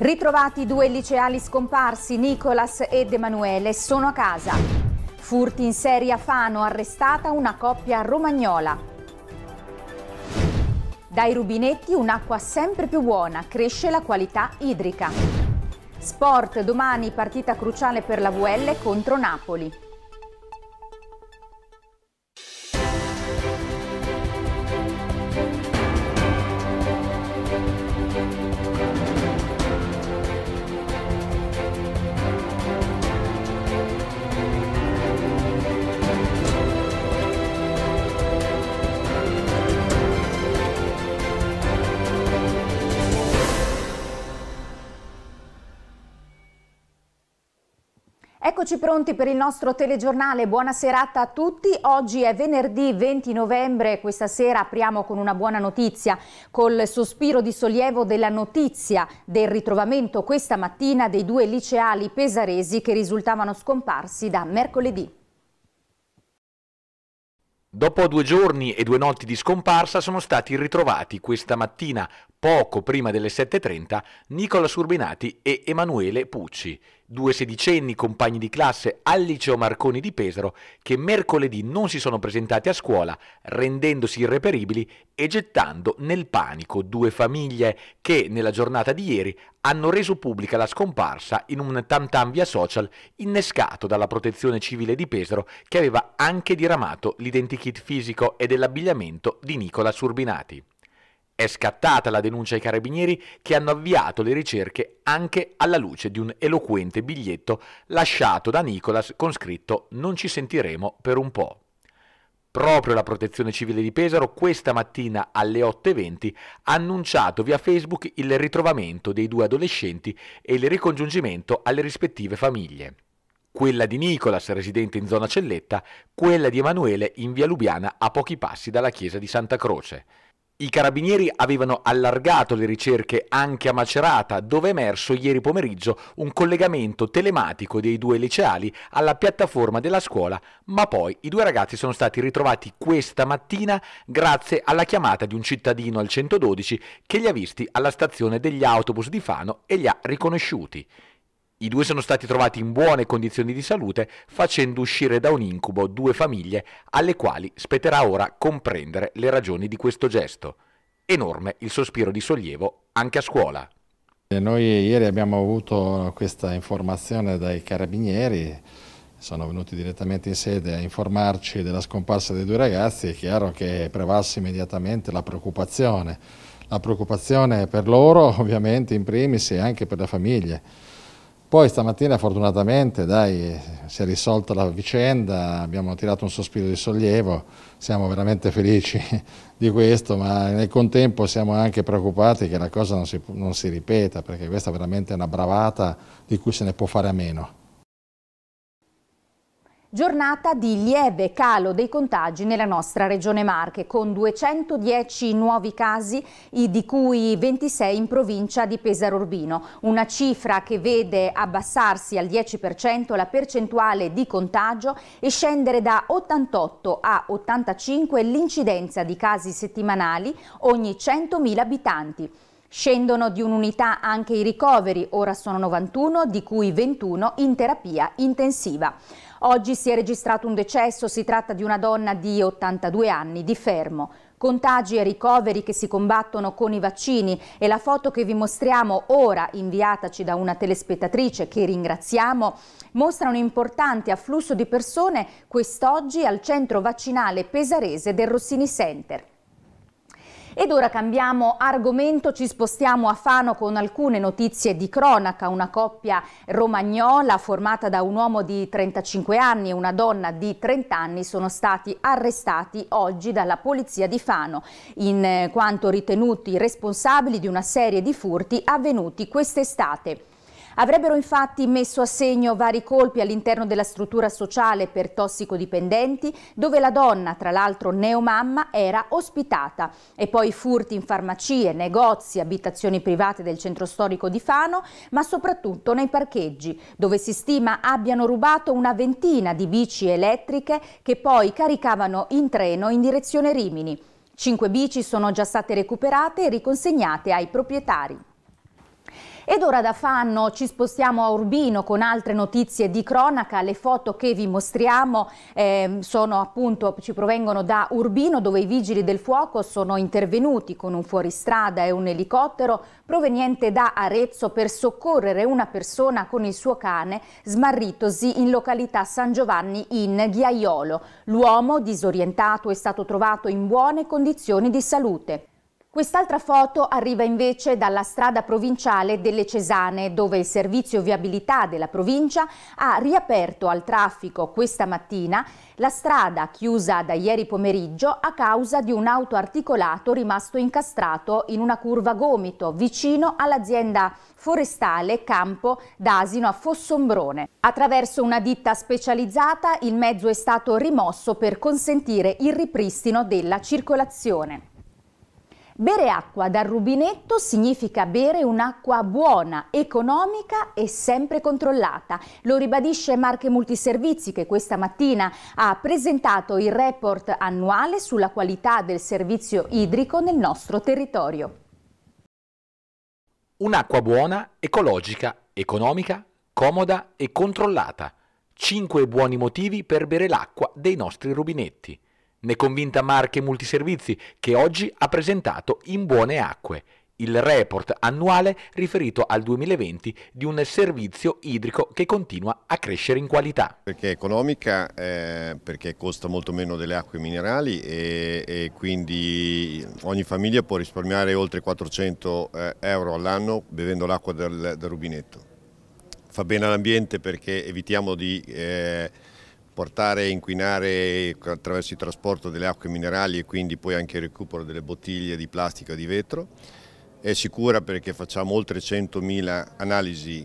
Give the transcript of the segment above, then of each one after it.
Ritrovati due liceali scomparsi, Nicolas ed Emanuele, sono a casa. Furti in serie a Fano, arrestata una coppia romagnola. Dai rubinetti un'acqua sempre più buona, cresce la qualità idrica. Sport, domani partita cruciale per la VL contro Napoli. Eccoci pronti per il nostro telegiornale, buona serata a tutti. Oggi è venerdì 20 novembre, questa sera apriamo con una buona notizia, col sospiro di sollievo della notizia del ritrovamento questa mattina dei due liceali pesaresi che risultavano scomparsi da mercoledì. Dopo due giorni e due notti di scomparsa sono stati ritrovati questa mattina, poco prima delle 7.30, Nicola Surbinati e Emanuele Pucci due sedicenni compagni di classe al liceo Marconi di Pesaro che mercoledì non si sono presentati a scuola rendendosi irreperibili e gettando nel panico due famiglie che nella giornata di ieri hanno reso pubblica la scomparsa in un tam tam via social innescato dalla protezione civile di Pesaro che aveva anche diramato l'identikit fisico e dell'abbigliamento di Nicola Surbinati. È scattata la denuncia ai carabinieri che hanno avviato le ricerche anche alla luce di un eloquente biglietto lasciato da Nicolas con scritto Non ci sentiremo per un po'. Proprio la Protezione Civile di Pesaro questa mattina alle 8.20 ha annunciato via Facebook il ritrovamento dei due adolescenti e il ricongiungimento alle rispettive famiglie. Quella di Nicolas, residente in zona Celletta, quella di Emanuele in via Lubiana a pochi passi dalla chiesa di Santa Croce. I carabinieri avevano allargato le ricerche anche a Macerata, dove è emerso ieri pomeriggio un collegamento telematico dei due liceali alla piattaforma della scuola, ma poi i due ragazzi sono stati ritrovati questa mattina grazie alla chiamata di un cittadino al 112 che li ha visti alla stazione degli autobus di Fano e li ha riconosciuti. I due sono stati trovati in buone condizioni di salute, facendo uscire da un incubo due famiglie alle quali spetterà ora comprendere le ragioni di questo gesto. Enorme il sospiro di sollievo anche a scuola. Eh, noi ieri abbiamo avuto questa informazione dai carabinieri, sono venuti direttamente in sede a informarci della scomparsa dei due ragazzi, è chiaro che è prevalsa immediatamente la preoccupazione, la preoccupazione per loro ovviamente in primis e anche per le famiglie. Poi stamattina fortunatamente dai, si è risolta la vicenda, abbiamo tirato un sospiro di sollievo, siamo veramente felici di questo, ma nel contempo siamo anche preoccupati che la cosa non si, non si ripeta, perché questa è veramente una bravata di cui se ne può fare a meno. Giornata di lieve calo dei contagi nella nostra regione Marche, con 210 nuovi casi, di cui 26 in provincia di Pesaro Urbino. Una cifra che vede abbassarsi al 10% la percentuale di contagio e scendere da 88 a 85 l'incidenza di casi settimanali ogni 100.000 abitanti. Scendono di un'unità anche i ricoveri, ora sono 91, di cui 21 in terapia intensiva. Oggi si è registrato un decesso, si tratta di una donna di 82 anni di Fermo. Contagi e ricoveri che si combattono con i vaccini e la foto che vi mostriamo ora, inviataci da una telespettatrice che ringraziamo, mostra un importante afflusso di persone quest'oggi al centro vaccinale pesarese del Rossini Center. Ed ora cambiamo argomento, ci spostiamo a Fano con alcune notizie di cronaca. Una coppia romagnola formata da un uomo di 35 anni e una donna di 30 anni sono stati arrestati oggi dalla polizia di Fano in eh, quanto ritenuti responsabili di una serie di furti avvenuti quest'estate. Avrebbero infatti messo a segno vari colpi all'interno della struttura sociale per tossicodipendenti, dove la donna, tra l'altro neomamma, era ospitata. E poi furti in farmacie, negozi, abitazioni private del centro storico di Fano, ma soprattutto nei parcheggi, dove si stima abbiano rubato una ventina di bici elettriche che poi caricavano in treno in direzione Rimini. Cinque bici sono già state recuperate e riconsegnate ai proprietari. Ed ora da Fanno ci spostiamo a Urbino con altre notizie di cronaca. Le foto che vi mostriamo eh, appunto, ci provengono da Urbino dove i vigili del fuoco sono intervenuti con un fuoristrada e un elicottero proveniente da Arezzo per soccorrere una persona con il suo cane smarritosi in località San Giovanni in Ghiaiolo. L'uomo disorientato è stato trovato in buone condizioni di salute. Quest'altra foto arriva invece dalla strada provinciale delle Cesane, dove il servizio viabilità della provincia ha riaperto al traffico questa mattina la strada chiusa da ieri pomeriggio a causa di un auto articolato rimasto incastrato in una curva gomito vicino all'azienda forestale Campo d'Asino a Fossombrone. Attraverso una ditta specializzata il mezzo è stato rimosso per consentire il ripristino della circolazione. Bere acqua dal rubinetto significa bere un'acqua buona, economica e sempre controllata. Lo ribadisce Marche Multiservizi che questa mattina ha presentato il report annuale sulla qualità del servizio idrico nel nostro territorio. Un'acqua buona, ecologica, economica, comoda e controllata. Cinque buoni motivi per bere l'acqua dei nostri rubinetti. Ne convinta Marche Multiservizi che oggi ha presentato In buone acque, il report annuale riferito al 2020 di un servizio idrico che continua a crescere in qualità. Perché è economica, eh, perché costa molto meno delle acque minerali e, e quindi ogni famiglia può risparmiare oltre 400 eh, euro all'anno bevendo l'acqua del, del, rubinetto. Fa bene all'ambiente perché evitiamo di... Eh, portare e inquinare attraverso il trasporto delle acque minerali e quindi poi anche il recupero delle bottiglie di plastica di vetro. È sicura perché facciamo oltre 100.000 analisi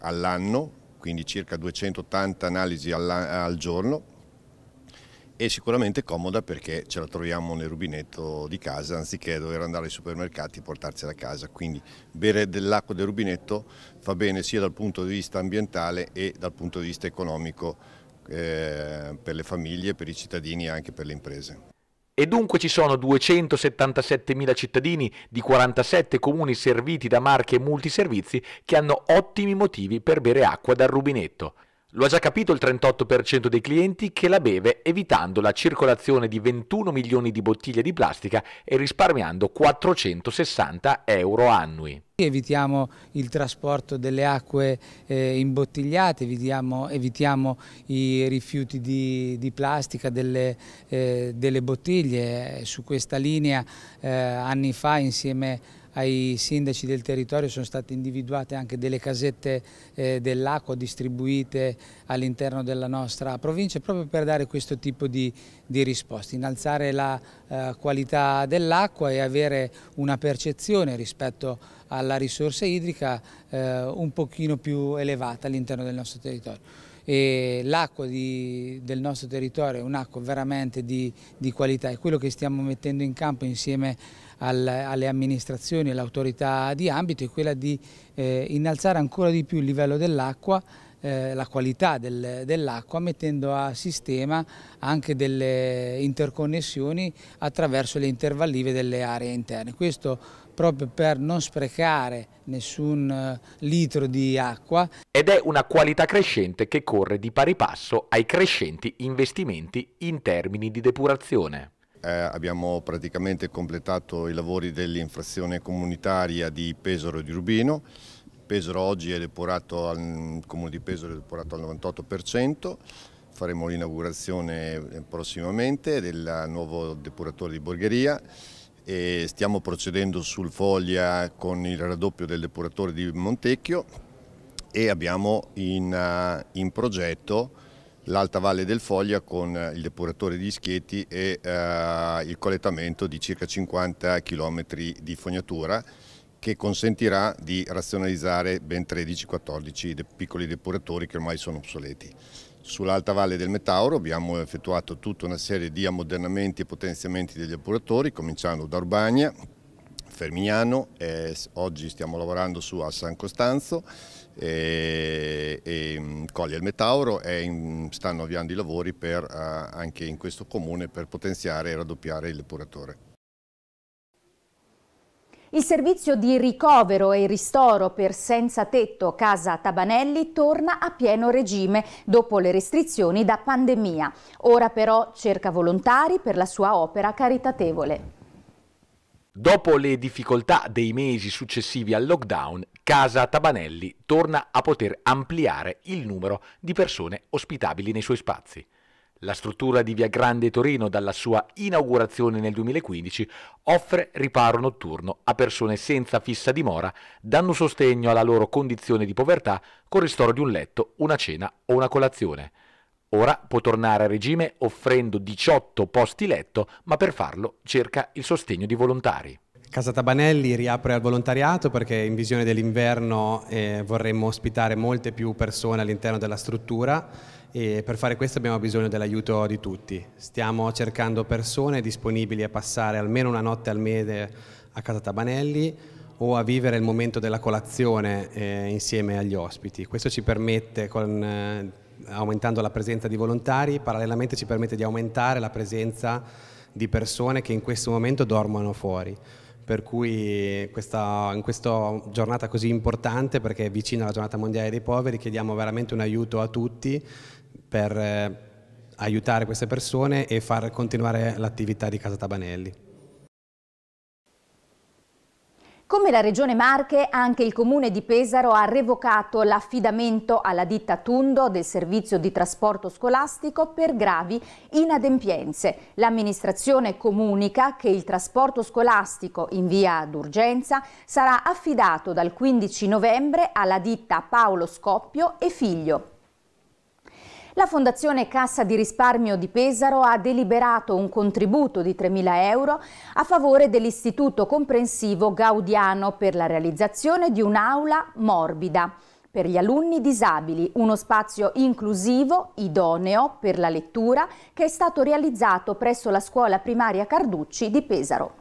all'anno, quindi circa 280 analisi al giorno e sicuramente comoda perché ce la troviamo nel rubinetto di casa anziché dover andare ai supermercati e portarsela a casa. Quindi bere dell'acqua del rubinetto fa bene sia dal punto di vista ambientale e dal punto di vista economico eh, per le famiglie, per i cittadini e anche per le imprese. E dunque ci sono 277.000 cittadini di 47 comuni serviti da marche e multiservizi che hanno ottimi motivi per bere acqua dal rubinetto. Lo ha già capito il 38% dei clienti che la beve evitando la circolazione di 21 milioni di bottiglie di plastica e risparmiando 460 euro annui. Evitiamo il trasporto delle acque eh, imbottigliate, evitiamo, evitiamo, i rifiuti di, di plastica delle, eh, delle, bottiglie. Su questa linea eh, anni fa insieme a ai sindaci del territorio sono state individuate anche delle casette eh, dell'acqua distribuite all'interno della nostra provincia proprio per dare questo tipo di, di risposte, innalzare la eh, qualità dell'acqua e avere una percezione rispetto alla risorsa idrica eh, un pochino più elevata all'interno del nostro territorio l'acqua del nostro territorio è un'acqua veramente di, di, qualità, e quello che stiamo mettendo in campo insieme alle amministrazioni e all'autorità di ambito è quella di eh, innalzare ancora di più il livello dell'acqua eh, la qualità del, dell'acqua mettendo a sistema anche delle interconnessioni attraverso le intervallive delle aree interne. Questo proprio per non sprecare nessun eh, litro di acqua. Ed è una qualità crescente che corre di pari passo ai crescenti investimenti in termini di depurazione eh, abbiamo praticamente completato i lavori dell'infrazione comunitaria di Pesaro e di Rubino. Pesaro oggi è depurato al, il comune di Pesaro è depurato al 98%, faremo l'inaugurazione eh, prossimamente del nuovo depuratore di Borgheria e stiamo procedendo sul Foglia con il raddoppio del depuratore di Montecchio e abbiamo in, eh, in progetto l'alta valle del Foglia con eh, il depuratore di Ischietti e eh, il collettamento di circa 50 km di fognatura che consentirà di razionalizzare ben 13-14 de piccoli depuratori che ormai sono obsoleti. Sull'alta valle del Metauro abbiamo effettuato tutta una serie di ammodernamenti e potenziamenti degli depuratori, cominciando da Urbania, Fermignano, eh, oggi stiamo lavorando su a San Costanzo e, e mm, Colli al Metauro e in, stanno avviando i lavori per, uh, anche in questo comune per potenziare e raddoppiare il depuratore. Il servizio di ricovero e ristoro per senza tetto Casa Tabanelli torna a pieno regime dopo le restrizioni da pandemia. Ora però cerca volontari per la sua opera caritatevole. Dopo le difficoltà dei mesi successivi al lockdown, Casa Tabanelli torna a poter ampliare il numero di persone ospitabili nei suoi spazi. La struttura di Via Grande Torino, dalla sua inaugurazione nel 2015, offre riparo notturno a persone senza fissa dimora, dando sostegno alla loro condizione di povertà con ristoro di un letto, una cena o una colazione. Ora può tornare a regime offrendo 18 posti letto, ma per farlo cerca il sostegno di volontari. Casa Tabanelli riapre al volontariato perché in visione dell'inverno eh, vorremmo ospitare molte più persone all'interno della struttura e per fare questo abbiamo bisogno dell'aiuto di tutti. Stiamo cercando persone disponibili a passare almeno una notte al mese a Casa Tabanelli o a vivere il momento della colazione eh, insieme agli ospiti. Questo ci permette con, eh, aumentando la presenza di volontari, parallelamente ci permette di aumentare la presenza di persone che in questo momento dormono fuori. Per cui questa, in questa giornata così importante, perché è vicina alla giornata mondiale dei poveri, chiediamo veramente un aiuto a tutti per eh, aiutare queste persone e far continuare l'attività di Casa Tabanelli. Come la Regione Marche, anche il Comune di Pesaro ha revocato l'affidamento alla ditta Tundo del servizio di trasporto scolastico per gravi inadempienze. L'amministrazione comunica che il trasporto scolastico in via d'urgenza sarà affidato dal 15 novembre alla ditta Paolo Scoppio e Figlio la Fondazione Cassa di Risparmio di Pesaro ha deliberato un contributo di 3.000 euro a favore dell'Istituto Comprensivo Gaudiano per la realizzazione di un'aula morbida per gli alunni disabili, uno spazio inclusivo, idoneo per la lettura, che è stato realizzato presso la scuola primaria Carducci di Pesaro.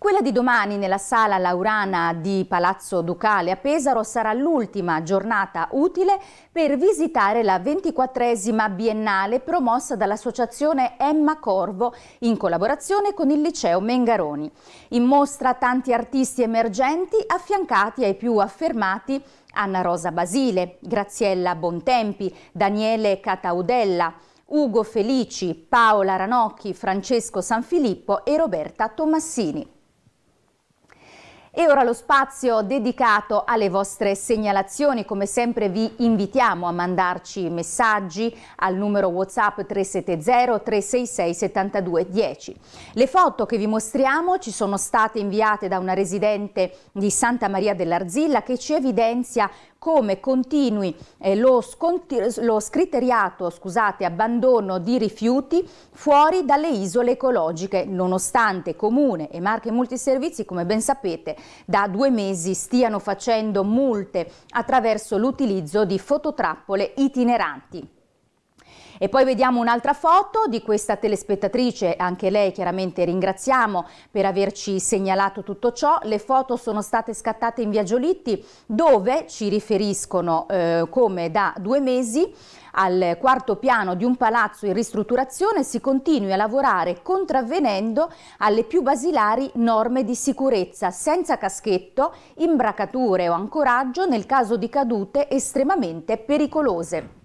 Quella di domani nella sala Laurana di Palazzo Ducale a Pesaro sarà l'ultima giornata utile per visitare la 24esima biennale promossa dall'associazione Emma Corvo in collaborazione con il liceo Mengaroni. In mostra tanti artisti emergenti affiancati ai più affermati Anna Rosa Basile, Graziella Bontempi, Daniele Cataudella, Ugo Felici, Paola Ranocchi, Francesco Sanfilippo e Roberta Tommassini. E ora lo spazio dedicato alle vostre segnalazioni, come sempre vi invitiamo a mandarci messaggi al numero Whatsapp 370 366 7210 Le foto che vi mostriamo ci sono state inviate da una residente di Santa Maria dell'Arzilla che ci evidenzia come continui eh, lo, lo, scriteriato scusate, abbandono di rifiuti fuori dalle isole ecologiche, nonostante Comune e Marche Multiservizi, come ben sapete, da due mesi stiano facendo multe attraverso l'utilizzo di fototrappole itineranti. E poi vediamo un'altra foto di questa telespettatrice, anche lei chiaramente ringraziamo per averci segnalato tutto ciò. Le foto sono state scattate in via Giolitti dove ci riferiscono eh, come da due mesi al quarto piano di un palazzo in ristrutturazione si continui a lavorare contravvenendo alle più basilari norme di sicurezza, senza caschetto, imbracature o ancoraggio nel caso di cadute estremamente pericolose.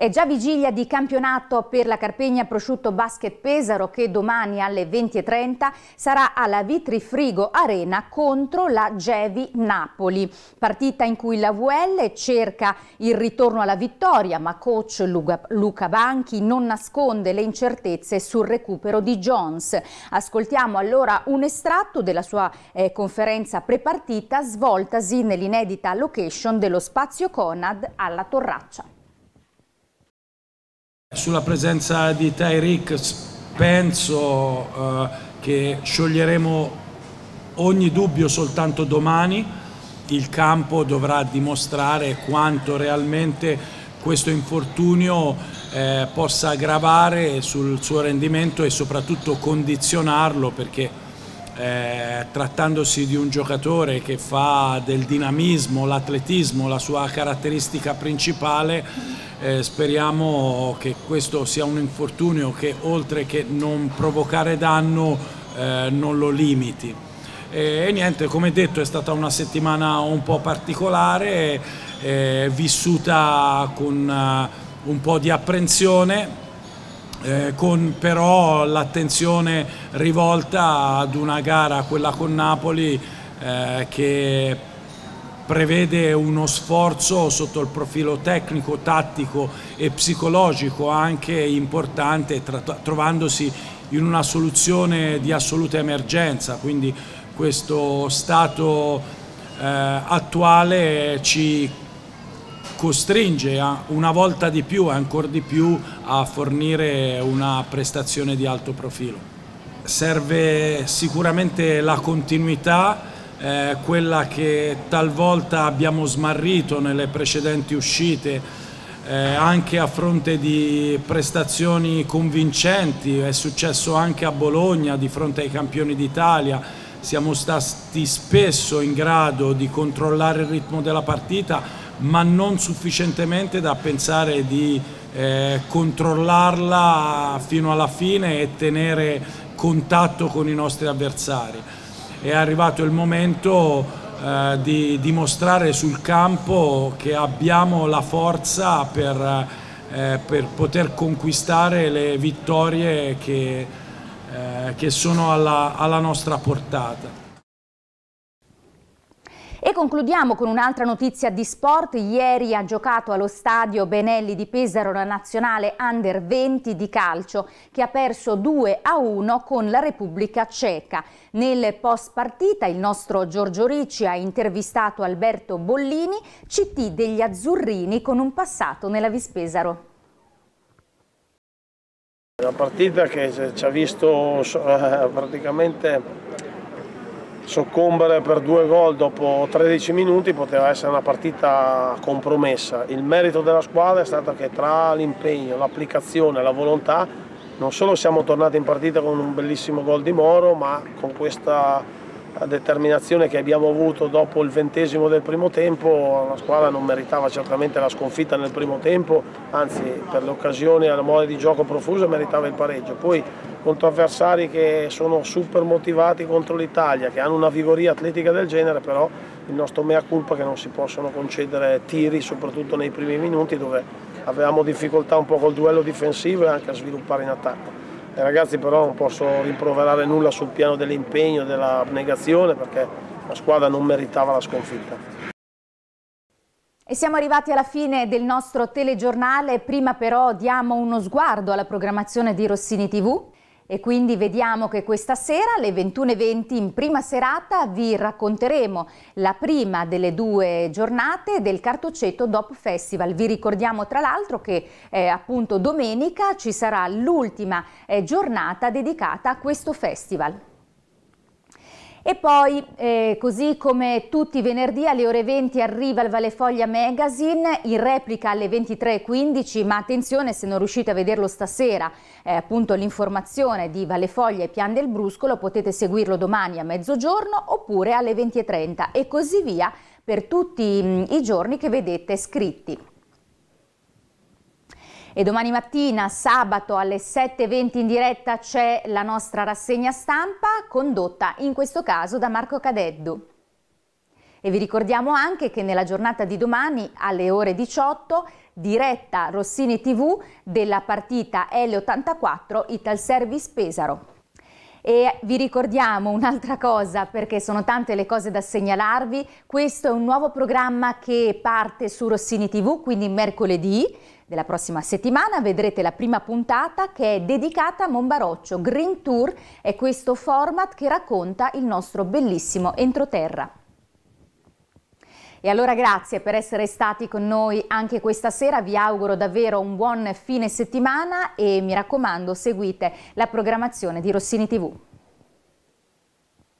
È già vigilia di campionato per la Carpegna Prosciutto Basket Pesaro che domani alle 20.30 sarà alla Vitrifrigo Arena contro la Gevi Napoli. Partita in cui la VL cerca il ritorno alla vittoria ma coach Luca Banchi non nasconde le incertezze sul recupero di Jones. Ascoltiamo allora un estratto della sua eh, conferenza prepartita svoltasi nell'inedita location dello spazio Conad alla Torraccia. Sulla presenza di Tyreek penso eh, che scioglieremo ogni dubbio soltanto domani, il campo dovrà dimostrare quanto realmente questo infortunio eh, possa gravare sul suo rendimento e soprattutto condizionarlo perché eh, trattandosi di un giocatore che fa del dinamismo, l'atletismo la sua caratteristica principale, eh, speriamo che questo sia un infortunio che oltre che non provocare danno eh, non lo limiti. E, e, niente, come detto è stata una settimana un po' particolare, eh, vissuta con uh, un po' di apprensione eh, con però l'attenzione rivolta ad una gara, quella con Napoli, eh, che prevede uno sforzo sotto il profilo tecnico, tattico e psicologico anche importante, trovandosi in una soluzione di assoluta emergenza, quindi questo stato eh, attuale ci costringe a, una volta di più e ancora di più a fornire una prestazione di alto profilo. Serve sicuramente la continuità, eh, quella che talvolta abbiamo smarrito nelle precedenti uscite, eh, anche a fronte di prestazioni convincenti, è successo anche a Bologna di fronte ai campioni d'Italia, siamo stati spesso in grado di controllare il ritmo della partita ma non sufficientemente da pensare di eh, controllarla fino alla fine e tenere contatto con i nostri avversari. È arrivato il momento eh, di dimostrare sul campo che abbiamo la forza per, eh, per poter conquistare le vittorie che, eh, che sono alla, alla nostra portata concludiamo con un'altra notizia di sport. Ieri ha giocato allo stadio Benelli di Pesaro la nazionale under 20 di calcio che ha perso 2 a 1 con la Repubblica Ceca. Nel post partita il nostro Giorgio Ricci ha intervistato Alberto Bollini, CT degli Azzurrini con un passato nella Vispesaro. La partita che ci ha visto eh, praticamente soccombere per due gol dopo 13 minuti poteva essere una partita compromessa. Il merito della squadra è stato che tra l'impegno, l'applicazione e la volontà non solo siamo tornati in partita con un bellissimo gol di Moro, ma con questa determinazione che abbiamo avuto dopo il ventesimo del primo tempo, la squadra non meritava certamente la sconfitta nel primo tempo, anzi per le occasioni e la mole di gioco profusa meritava il pareggio. Poi contro avversari che sono super motivati contro l'Italia, che hanno una vigoria atletica del genere, però il nostro mea culpa è che non si possono concedere tiri, soprattutto nei primi minuti dove avevamo difficoltà un po' col duello difensivo e anche a sviluppare in attacco. I ragazzi però non posso rimproverare nulla sul piano dell'impegno, dell'abnegazione perché la squadra non meritava la sconfitta. E siamo arrivati alla fine del nostro telegiornale, prima però diamo uno sguardo alla programmazione di Rossini TV. E quindi vediamo che questa sera alle 21.20 in prima serata vi racconteremo la prima delle due giornate del Cartoceto Dop Festival. Vi ricordiamo tra l'altro che eh, appunto domenica ci sarà l'ultima eh, giornata dedicata a questo festival. E poi, eh, così come tutti i venerdì alle ore 20 arriva il Valefoglia Magazine, in replica alle 23.15, ma attenzione se non riuscite a vederlo stasera, eh, appunto l'informazione di Valefoglia e Pian del Bruscolo, potete seguirlo domani a mezzogiorno oppure alle 20.30 e così via per tutti i giorni che vedete scritti. E domani mattina, sabato alle 7.20 in diretta, c'è la nostra rassegna stampa, condotta in questo caso da Marco Cadeddu. E vi ricordiamo anche che nella giornata di domani alle ore 18 diretta Rossini TV della partita L84 Ital Service Pesaro. E vi ricordiamo un'altra cosa perché sono tante le cose da segnalarvi. Questo è un nuovo programma che parte su Rossini TV, quindi mercoledì della prossima settimana vedrete la prima puntata che è dedicata a Monbaroccio. Green Tour è questo format che racconta il nostro bellissimo entroterra. E allora grazie per essere stati con noi anche questa sera, vi auguro davvero un buon fine settimana e mi raccomando seguite la programmazione di Rossini TV.